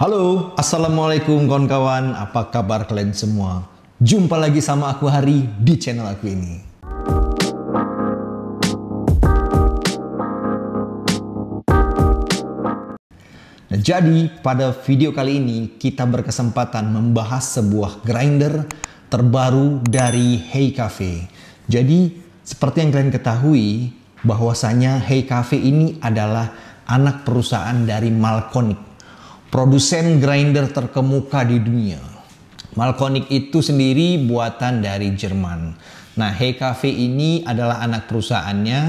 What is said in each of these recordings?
Halo, Assalamualaikum kawan-kawan, apa kabar kalian semua? Jumpa lagi sama aku Hari di channel aku ini. Nah, jadi pada video kali ini kita berkesempatan membahas sebuah grinder terbaru dari Hey Cafe. Jadi seperti yang kalian ketahui bahwasanya Hey Cafe ini adalah anak perusahaan dari Malconic produsen grinder terkemuka di dunia. Malkonik itu sendiri buatan dari Jerman. Nah, Hey Cafe ini adalah anak perusahaannya,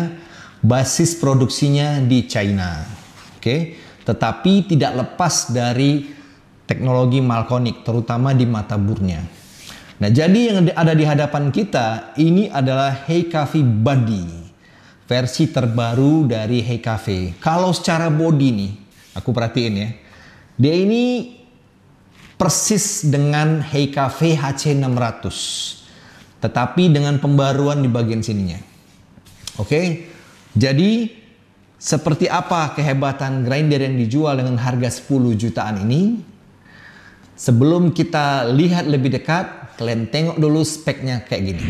basis produksinya di China. Oke, okay? tetapi tidak lepas dari teknologi Malkonik, terutama di mata burnya. Nah, jadi yang ada di hadapan kita ini adalah Hey Cafe Buddy, versi terbaru dari Hey Cafe. Kalau secara body nih, aku perhatiin ya dia ini persis dengan HKV HC600. Tetapi dengan pembaruan di bagian sininya. Oke. Jadi seperti apa kehebatan grinder yang dijual dengan harga 10 jutaan ini? Sebelum kita lihat lebih dekat, kalian tengok dulu speknya kayak gini.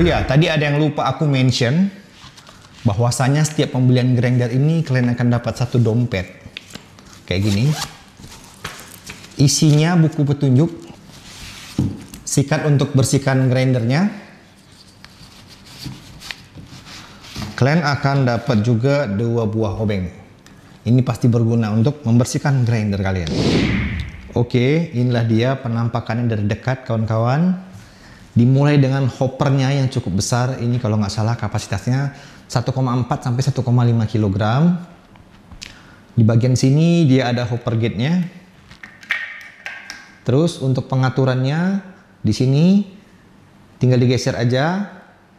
Oh iya, tadi ada yang lupa aku mention bahwasanya setiap pembelian grinder ini kalian akan dapat satu dompet kayak gini. Isinya buku petunjuk, sikat untuk bersihkan grindernya. Kalian akan dapat juga dua buah obeng. Ini pasti berguna untuk membersihkan grinder kalian. Oke, inilah dia penampakannya dari dekat kawan-kawan. Dimulai dengan hoppernya yang cukup besar, ini kalau nggak salah kapasitasnya 1,4 sampai 1,5 kg. Di bagian sini dia ada hopper gate-nya. Terus untuk pengaturannya di sini tinggal digeser aja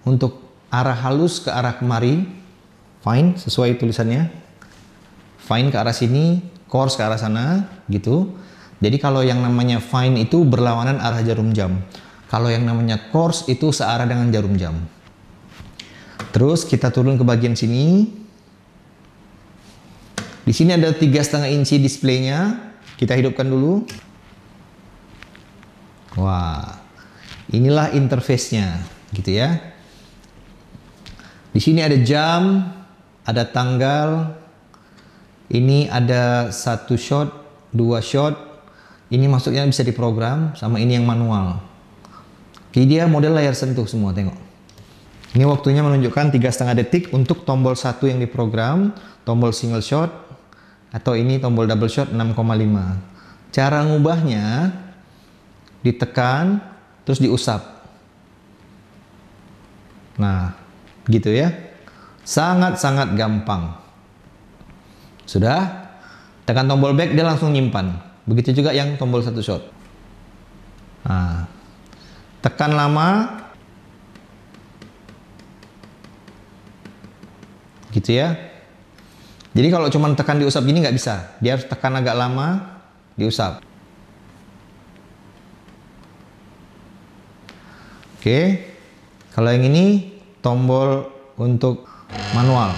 untuk arah halus ke arah kemari. Fine, sesuai tulisannya. Fine ke arah sini, coarse ke arah sana, gitu. Jadi kalau yang namanya fine itu berlawanan arah jarum jam. Kalau yang namanya course itu searah dengan jarum jam. Terus kita turun ke bagian sini. Di sini ada tiga setengah inci displaynya. Kita hidupkan dulu. Wah, inilah interface-nya, gitu ya. Di sini ada jam, ada tanggal. Ini ada satu shot, dua shot. Ini masuknya bisa diprogram sama ini yang manual. Jadi dia model layar sentuh semua, tengok. Ini waktunya menunjukkan tiga setengah detik untuk tombol satu yang diprogram, tombol single shot, atau ini tombol double shot 6,5. Cara ngubahnya ditekan terus diusap. Nah, gitu ya. Sangat-sangat gampang. Sudah? Tekan tombol back dia langsung nyimpan. Begitu juga yang tombol satu shot. Nah, tekan lama gitu ya jadi kalau cuma tekan diusap gini nggak bisa dia harus tekan agak lama diusap oke kalau yang ini tombol untuk manual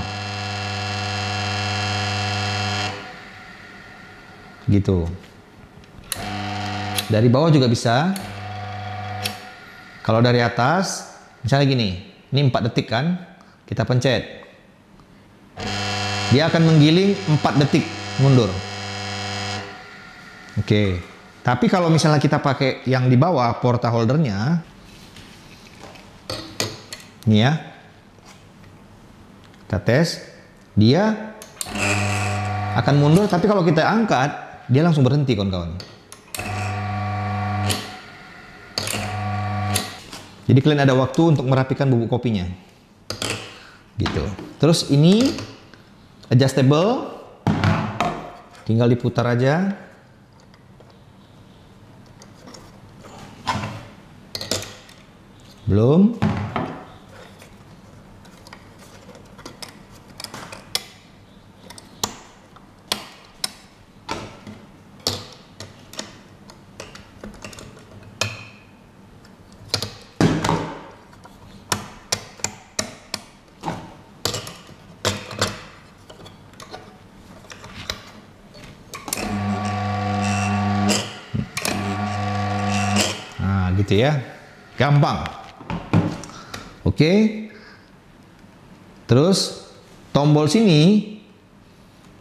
gitu dari bawah juga bisa kalau dari atas, misalnya gini, ini 4 detik kan, kita pencet. Dia akan menggiling 4 detik mundur. Oke, okay. tapi kalau misalnya kita pakai yang di bawah porta holdernya, ini ya, kita tes, dia akan mundur, tapi kalau kita angkat, dia langsung berhenti kawan-kawan. Jadi kalian ada waktu untuk merapikan bubuk kopinya. Gitu. Terus ini adjustable. Tinggal diputar aja. Belum. gitu ya. Gampang. Oke. Terus tombol sini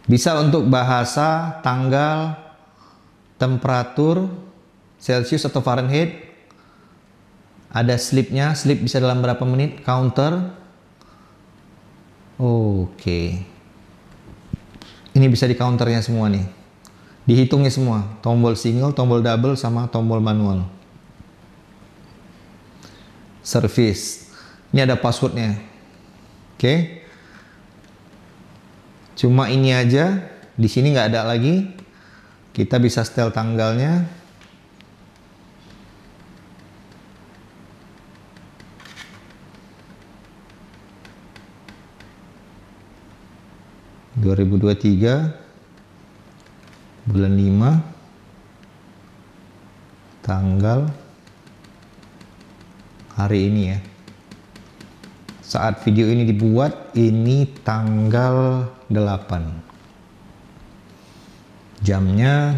bisa untuk bahasa, tanggal, temperatur, Celsius atau Fahrenheit. Ada slipnya, slip bisa dalam berapa menit, counter. Oke. Ini bisa di counternya semua nih. Dihitungnya semua, tombol single, tombol double, sama tombol manual service. Ini ada passwordnya. Oke. Okay. Cuma ini aja. Di sini nggak ada lagi. Kita bisa setel tanggalnya. dua dua ribu tiga, ...bulan lima, ...tanggal hari ini ya. Saat video ini dibuat, ini tanggal 8. Jamnya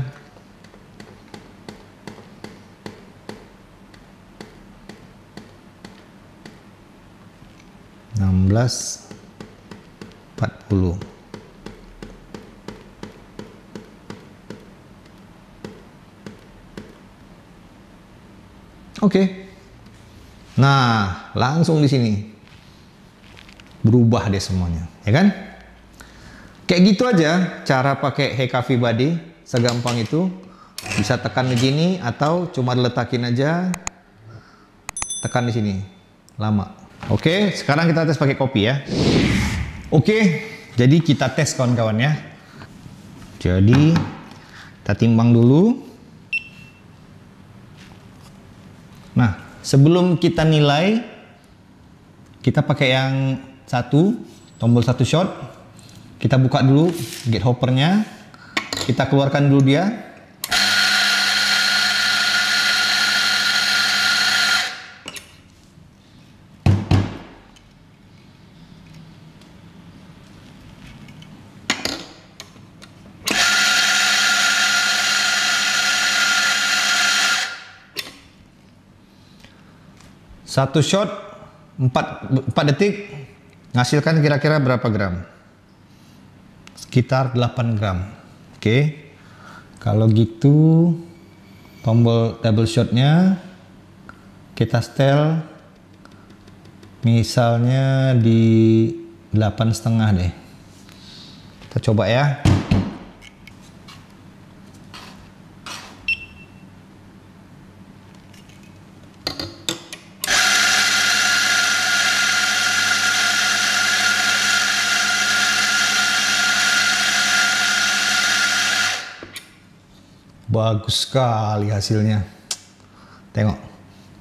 enam belas empat puluh. Oke, okay. Nah, langsung di sini berubah deh semuanya, ya kan? Kayak gitu aja cara pakai Hekavi Body, segampang itu. Bisa tekan begini atau cuma letakin aja tekan di sini. Lama. Oke, sekarang kita tes pakai kopi ya. Oke, jadi kita tes kawan-kawan ya. Jadi kita timbang dulu. Nah, Sebelum kita nilai, kita pakai yang satu, tombol satu shot. Kita buka dulu gate hoppernya. Kita keluarkan dulu dia. Satu shot 4, 4 detik menghasilkan kira-kira berapa gram? Sekitar 8 gram. Oke. Okay. Kalau gitu tombol double shotnya kita setel misalnya di 8 setengah deh. Kita coba ya. Bagus sekali hasilnya. Tengok.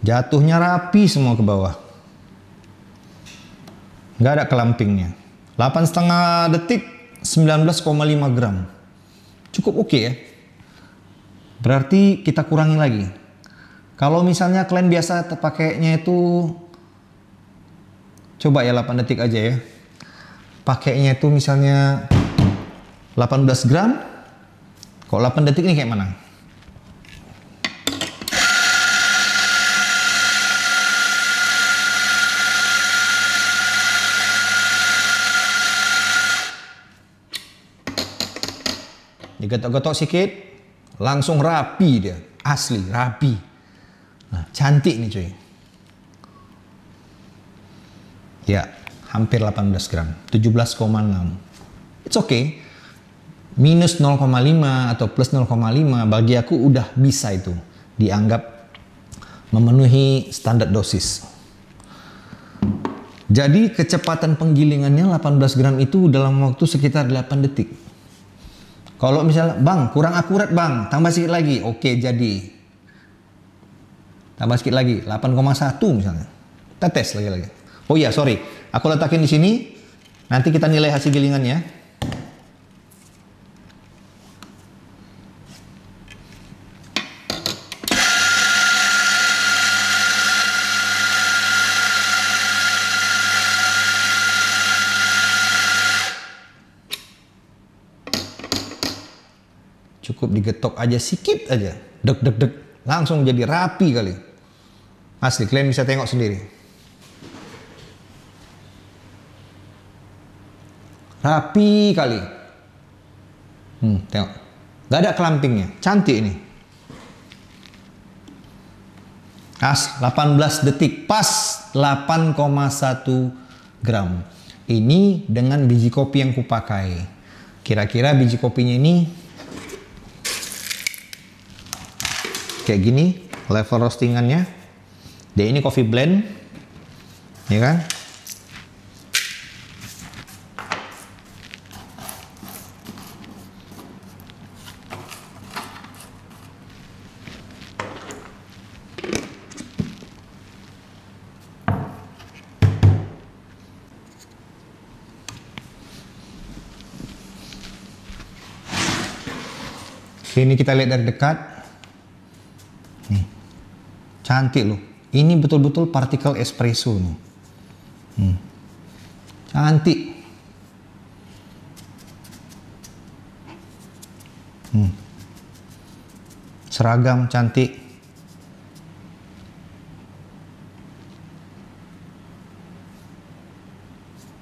Jatuhnya rapi semua ke bawah. Gak ada kelampingnya. 8,5 detik 19,5 gram. Cukup oke okay ya. Berarti kita kurangi lagi. Kalau misalnya kalian biasa terpakainya itu coba ya 8 detik aja ya. Pakainya itu misalnya 18 gram. Kok 8 detik ini kayak mana? Digetok-getok sikit, langsung rapi dia. Asli, rapi. Nah, cantik nih cuy. Ya, hampir 18 gram. 17,6. It's okay. Minus 0,5 atau plus 0,5 bagi aku udah bisa itu. Dianggap memenuhi standar dosis. Jadi kecepatan penggilingannya 18 gram itu dalam waktu sekitar 8 detik. Kalau misalnya, bang kurang akurat bang, tambah sedikit lagi, oke jadi. Tambah sedikit lagi, 8,1 misalnya. Kita tes lagi-lagi. Oh iya, sorry. Aku letakin di sini, nanti kita nilai hasil gilingannya. Cukup digetok aja sikit aja. deg deg deg, Langsung jadi rapi kali. Asli kalian bisa tengok sendiri. Rapi kali. Hmm, tengok. Gak ada kelampingnya. Cantik ini. As 18 detik pas 8,1 gram. Ini dengan biji kopi yang kupakai. Kira-kira biji kopinya ini kayak gini level roastingannya dia ini coffee blend ya kan ini kita lihat dari dekat. Cantik loh. Ini betul-betul partikel espresso nih. Hmm. Cantik. Hmm. Seragam cantik.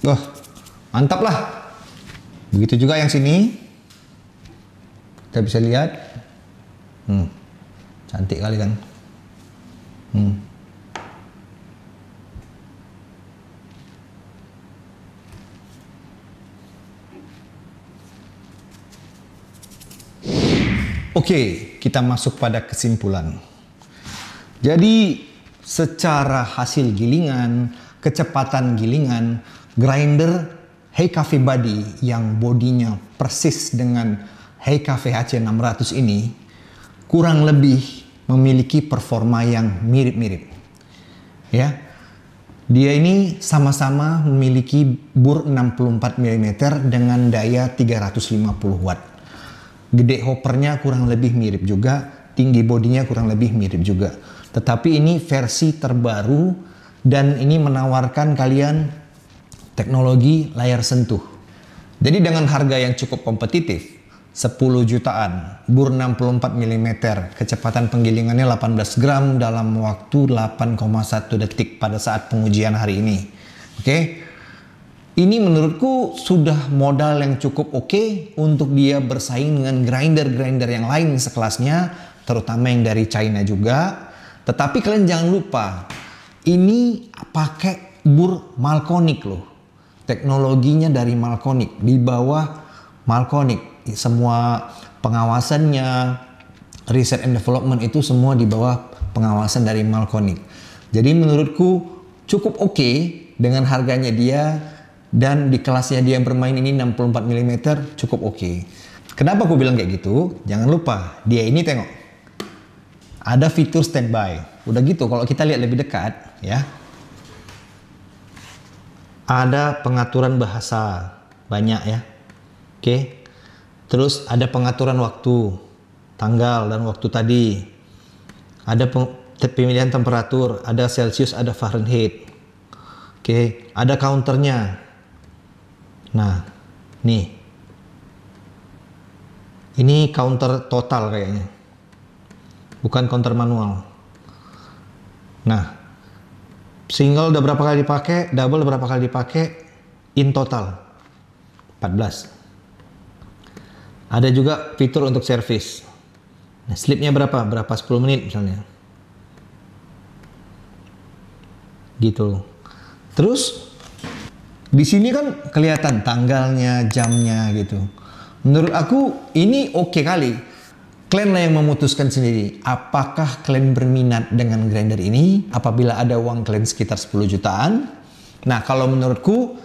Wah, mantap lah. Begitu juga yang sini. Kita bisa lihat. Hmm, cantik kali kan. Hmm. Oke, okay, kita masuk pada kesimpulan. Jadi, secara hasil gilingan, kecepatan gilingan, grinder Hey Cafe Body yang bodinya persis dengan Hey Cafe HC600 ini kurang lebih memiliki performa yang mirip-mirip. Ya. Dia ini sama-sama memiliki bur 64 mm dengan daya 350 watt. Gede hopernya kurang lebih mirip juga, tinggi bodinya kurang lebih mirip juga. Tetapi ini versi terbaru dan ini menawarkan kalian teknologi layar sentuh. Jadi dengan harga yang cukup kompetitif, 10 jutaan, bur 64 mm, kecepatan penggilingannya 18 gram dalam waktu 8,1 detik pada saat pengujian hari ini. Oke. Okay? Ini menurutku sudah modal yang cukup oke okay untuk dia bersaing dengan grinder-grinder yang lain sekelasnya, terutama yang dari China juga. Tetapi kalian jangan lupa, ini pakai bur Malconic loh. Teknologinya dari Malconic, di bawah Malconic semua pengawasannya, riset and development itu semua di bawah pengawasan dari Malconic. Jadi menurutku cukup oke okay dengan harganya dia dan di kelasnya dia yang bermain ini 64 mm cukup oke. Okay. Kenapa aku bilang kayak gitu? Jangan lupa dia ini tengok ada fitur standby. Udah gitu kalau kita lihat lebih dekat ya. Ada pengaturan bahasa banyak ya. Oke. Okay Terus ada pengaturan waktu, tanggal dan waktu tadi. Ada pemilihan temperatur, ada Celsius, ada Fahrenheit. Oke, ada counternya. Nah, nih. Ini counter total kayaknya. Bukan counter manual. Nah, single udah berapa kali dipakai, double berapa kali dipakai, in total 14. Ada juga fitur untuk servis. Nah, sleepnya berapa? Berapa 10 menit misalnya. Gitu. Terus di sini kan kelihatan tanggalnya, jamnya gitu. Menurut aku ini oke okay kali. Kalian lah yang memutuskan sendiri apakah kalian berminat dengan grinder ini apabila ada uang kalian sekitar 10 jutaan. Nah, kalau menurutku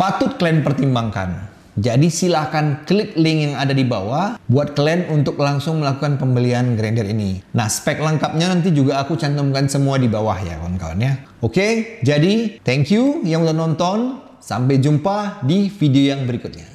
patut kalian pertimbangkan. Jadi silahkan klik link yang ada di bawah buat kalian untuk langsung melakukan pembelian grinder ini. Nah spek lengkapnya nanti juga aku cantumkan semua di bawah ya kawan-kawan ya. Oke, jadi thank you yang udah nonton. Sampai jumpa di video yang berikutnya.